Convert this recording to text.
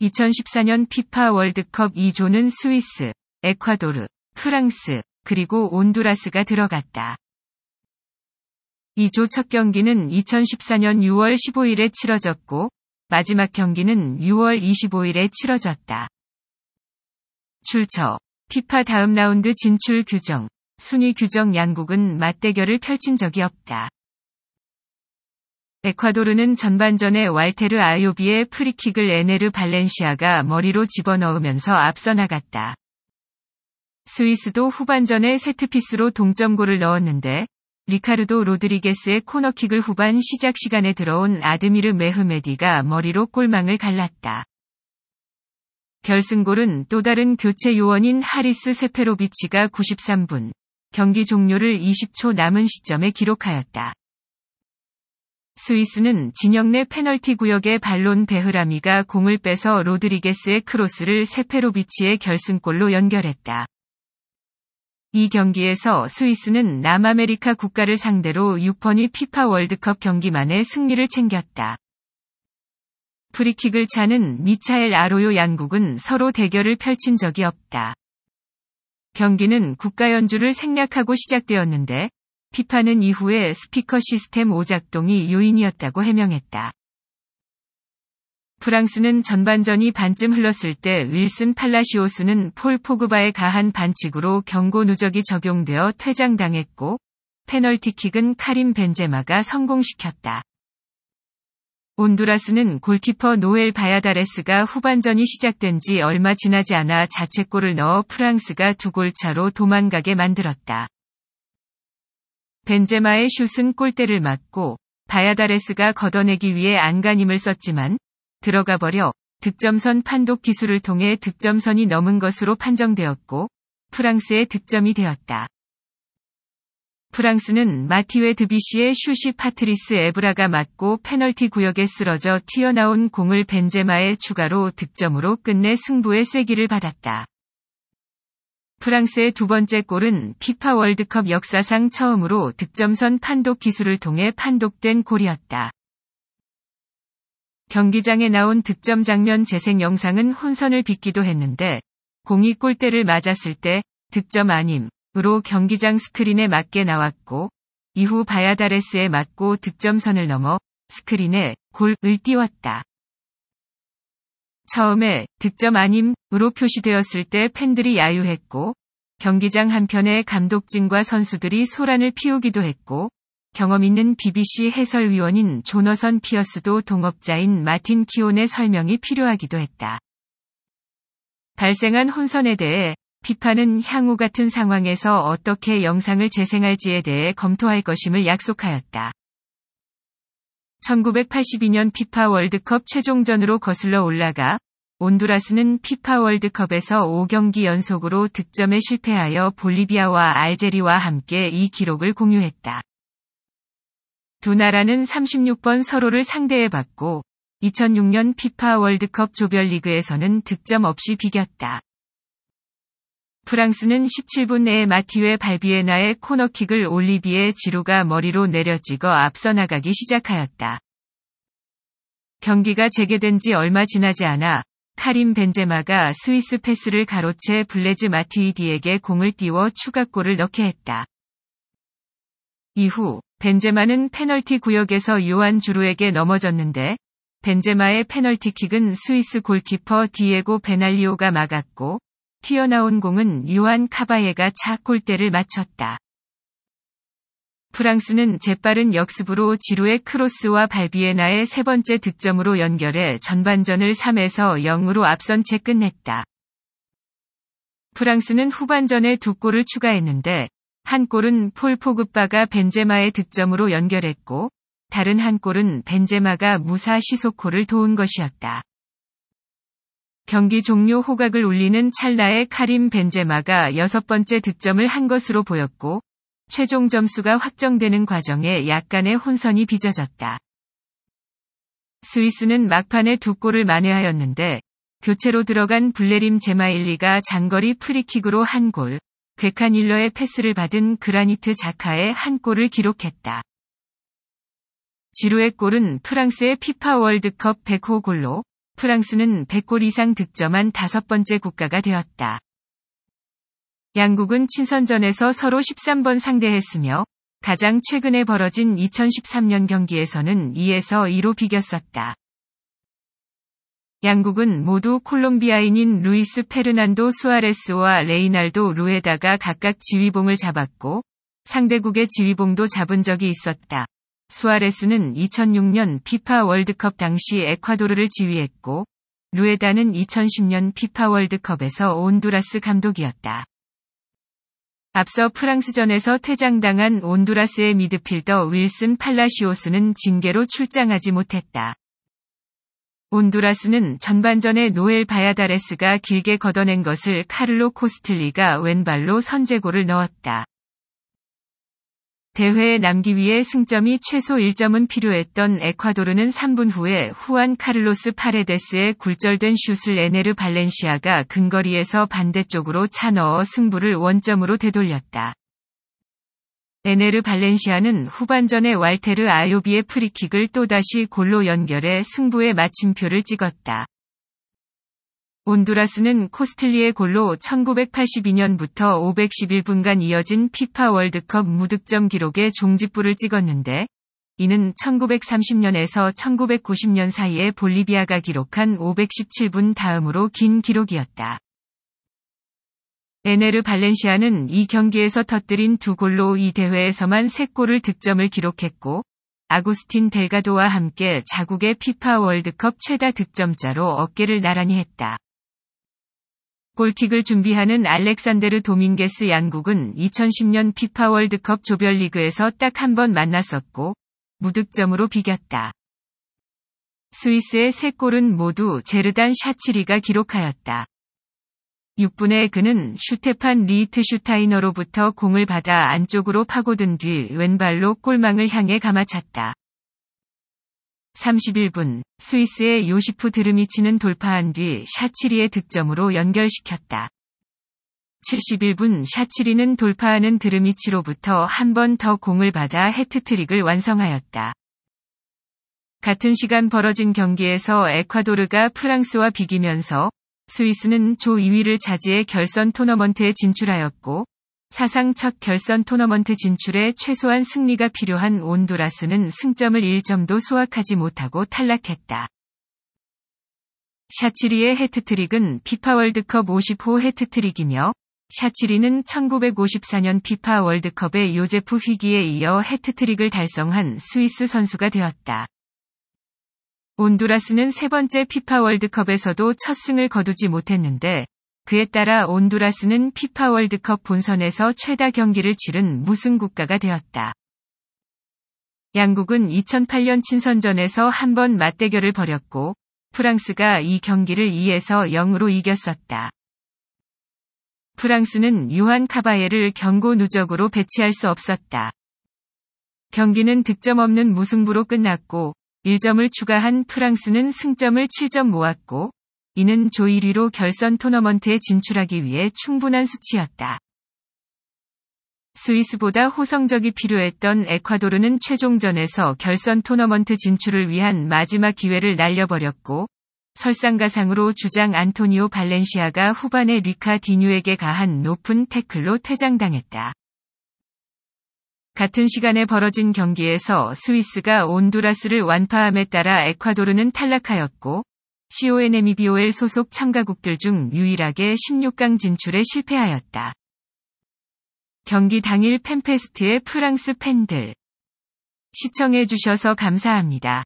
2014년 피파 월드컵 2조는 스위스, 에콰도르, 프랑스, 그리고 온두라스가 들어갔다. 2조 첫 경기는 2014년 6월 15일에 치러졌고, 마지막 경기는 6월 25일에 치러졌다. 출처. 피파 다음 라운드 진출 규정. 순위 규정 양국은 맞대결을 펼친 적이 없다. 에콰도르는 전반전에 왈테르 아요비의 프리킥을 에네르 발렌시아가 머리로 집어넣으면서 앞서 나갔다. 스위스도 후반전에 세트피스로 동점골을 넣었는데 리카르도 로드리게스의 코너킥을 후반 시작 시간에 들어온 아드미르 메흐메디가 머리로 골망을 갈랐다. 결승골은 또 다른 교체 요원인 하리스 세페로비치가 93분 경기 종료를 20초 남은 시점에 기록하였다. 스위스는 진영 내 페널티 구역의 발론 베흐라미가 공을 빼서 로드리게스의 크로스를 세페로비치의 결승골로 연결했다. 이 경기에서 스위스는 남아메리카 국가를 상대로 6번이 피파 월드컵 경기만의 승리를 챙겼다. 프리킥을 차는 미차엘 아로요 양국은 서로 대결을 펼친 적이 없다. 경기는 국가 연주를 생략하고 시작되었는데 피파는 이후에 스피커 시스템 오작동이 요인이었다고 해명했다. 프랑스는 전반전이 반쯤 흘렀을 때 윌슨 팔라시오스는 폴 포그바의 가한 반칙으로 경고 누적이 적용되어 퇴장당했고 페널티킥은 카림 벤제마가 성공시켰다. 온두라스는 골키퍼 노엘 바야다레스가 후반전이 시작된 지 얼마 지나지 않아 자책골을 넣어 프랑스가 두골 차로 도망가게 만들었다. 벤제마의 슛은 골대를 맞고 바야다레스가 걷어내기 위해 안간힘을 썼지만 들어가 버려 득점선 판독 기술을 통해 득점선이 넘은 것으로 판정되었고 프랑스의 득점이 되었다. 프랑스는 마티웨 드비시의 슈시 파트리스 에브라가 맞고 페널티 구역에 쓰러져 튀어나온 공을 벤제마의 추가로 득점으로 끝내 승부의 쐐기를 받았다. 프랑스의 두 번째 골은 피파 월드컵 역사상 처음으로 득점선 판독 기술을 통해 판독된 골이었다. 경기장에 나온 득점 장면 재생 영상은 혼선을 빚기도 했는데 공이 골대를 맞았을 때 득점 아님으로 경기장 스크린에 맞게 나왔고 이후 바야다레스에 맞고 득점선을 넘어 스크린에 골을 띄웠다. 처음에 득점 아님으로 표시되었을 때 팬들이 야유했고 경기장 한편에 감독진과 선수들이 소란을 피우기도 했고 경험 있는 BBC 해설위원인 조너선 피어스도 동업자인 마틴 키온의 설명이 필요하기도 했다. 발생한 혼선에 대해 비판은 향후 같은 상황에서 어떻게 영상을 재생할지에 대해 검토할 것임을 약속하였다. 1982년 피파 월드컵 최종전으로 거슬러 올라가 온두라스는 피파 월드컵에서 5경기 연속으로 득점에 실패하여 볼리비아와 알제리와 함께 이 기록을 공유했다. 두 나라는 36번 서로를 상대해 봤고 2006년 피파 월드컵 조별리그에서는 득점 없이 비겼다. 프랑스는 17분 내에 마티외 발비에나의 코너킥을 올리비에 지루가 머리로 내려찍어 앞서 나가기 시작하였다. 경기가 재개된 지 얼마 지나지 않아 카림 벤제마가 스위스 패스를 가로채 블레즈 마티이디에게 공을 띄워 추가골을 넣게 했다. 이후 벤제마는 페널티 구역에서 요한 주루에게 넘어졌는데 벤제마의 페널티킥은 스위스 골키퍼 디에고 베날리오가 막았고 튀어나온 공은 요한 카바예가 차 골대를 맞췄다. 프랑스는 재빠른 역습으로 지루의 크로스와 발비에나의 세 번째 득점으로 연결해 전반전을 3에서 0으로 앞선 채 끝냈다. 프랑스는 후반전에 두 골을 추가했는데 한 골은 폴 포그바가 벤제마의 득점으로 연결했고 다른 한 골은 벤제마가 무사 시소코를 도운 것이었다. 경기 종료 호각을 울리는 찰나에 카림 벤제마가 여섯 번째 득점을 한 것으로 보였고 최종 점수가 확정되는 과정에 약간의 혼선이 빚어졌다. 스위스는 막판에 두 골을 만회하였는데 교체로 들어간 블레림 제마일리가 장거리 프리킥으로 한 골, 괴칸 일러의 패스를 받은 그라니트 자카의 한 골을 기록했다. 지루의 골은 프랑스의 피파 월드컵 100호 골로 프랑스는 100골 이상 득점한 다섯 번째 국가가 되었다. 양국은 친선전에서 서로 13번 상대했으며 가장 최근에 벌어진 2013년 경기에서는 2에서 2로 비겼었다. 양국은 모두 콜롬비아인인 루이스 페르난도 수아레스와 레이날도 루에다가 각각 지휘봉을 잡았고 상대국의 지휘봉도 잡은 적이 있었다. 수아레스는 2006년 피파 월드컵 당시 에콰도르를 지휘했고 루에다는 2010년 피파 월드컵에서 온두라스 감독이었다. 앞서 프랑스전에서 퇴장당한 온두라스의 미드필더 윌슨 팔라시오스는 징계로 출장하지 못했다. 온두라스는 전반전에 노엘 바야다레스가 길게 걷어낸 것을 카를로 코스틀리가 왼발로 선제골을 넣었다. 대회에 남기 위해 승점이 최소 1점은 필요했던 에콰도르는 3분 후에 후안 카를로스 파레데스의 굴절된 슛을 에네르 발렌시아가 근거리에서 반대쪽으로 차 넣어 승부를 원점으로 되돌렸다. 에네르 발렌시아는 후반전에 왈테르 아요비의 프리킥을 또다시 골로 연결해 승부에 마침표를 찍었다. 온두라스는 코스틀리의 골로 1982년부터 511분간 이어진 피파 월드컵 무득점 기록에 종지부를 찍었는데 이는 1930년에서 1990년 사이에 볼리비아가 기록한 517분 다음으로 긴 기록이었다. 에네르 발렌시아는 이 경기에서 터뜨린 두 골로 이 대회에서만 3골을 득점을 기록했고 아구스틴 델가도와 함께 자국의 피파 월드컵 최다 득점자로 어깨를 나란히 했다. 골틱을 준비하는 알렉산데르 도밍게스 양국은 2010년 피파 월드컵 조별리그에서 딱 한 번 만났었고 무득점으로 비겼다. 스위스의 세 골은 모두 제르단 샤치리가 기록하였다. 6분에 그는 슈테판 리히트 슈타이너로부터 공을 받아 안쪽으로 파고든 뒤 왼발로 골망을 향해 감아찼다. 31분 스위스의 요시프 드르미치는 돌파한 뒤 샤치리의 득점으로 연결시켰다. 71분 샤치리는 돌파하는 드르미치로부터 한 번 더 공을 받아 해트트릭을 완성하였다. 같은 시간 벌어진 경기에서 에콰도르가 프랑스와 비기면서 스위스는 조 2위를 차지해 결선 토너먼트에 진출하였고 사상 첫 결선 토너먼트 진출에 최소한 승리가 필요한 온두라스는 승점을 1점도 수확하지 못하고 탈락했다. 샤치리의 해트트릭은 피파 월드컵 50호 해트트릭이며 샤치리는 1954년 피파 월드컵의 요제프 휘기에 이어 해트트릭을 달성한 스위스 선수가 되었다. 온두라스는 세 번째 피파 월드컵에서도 첫 승을 거두지 못했는데 그에 따라 온두라스는 피파 월드컵 본선에서 최다 경기를 치른 무승 국가가 되었다. 양국은 2008년 친선전에서 한 번 맞대결을 벌였고 프랑스가 이 경기를 2에서 0으로 이겼었다. 프랑스는 요한 카바예를 경고 누적으로 배치할 수 없었다. 경기는 득점 없는 무승부로 끝났고 1점을 추가한 프랑스는 승점을 7점 모았고 이는 조 1위로 결선 토너먼트에 진출하기 위해 충분한 수치였다. 스위스보다 호성적이 필요했던 에콰도르는 최종전에서 결선 토너먼트 진출을 위한 마지막 기회를 날려버렸고 설상가상으로 주장 안토니오 발렌시아가 후반에 리카 디뉴에게 가한 높은 태클로 퇴장당했다. 같은 시간에 벌어진 경기에서 스위스가 온두라스를 완파함에 따라 에콰도르는 탈락하였고 CONMEBOL 소속 참가국들 중 유일하게 16강 진출에 실패하였다. 경기 당일 팬페스트의 프랑스 팬들. 시청해주셔서 감사합니다.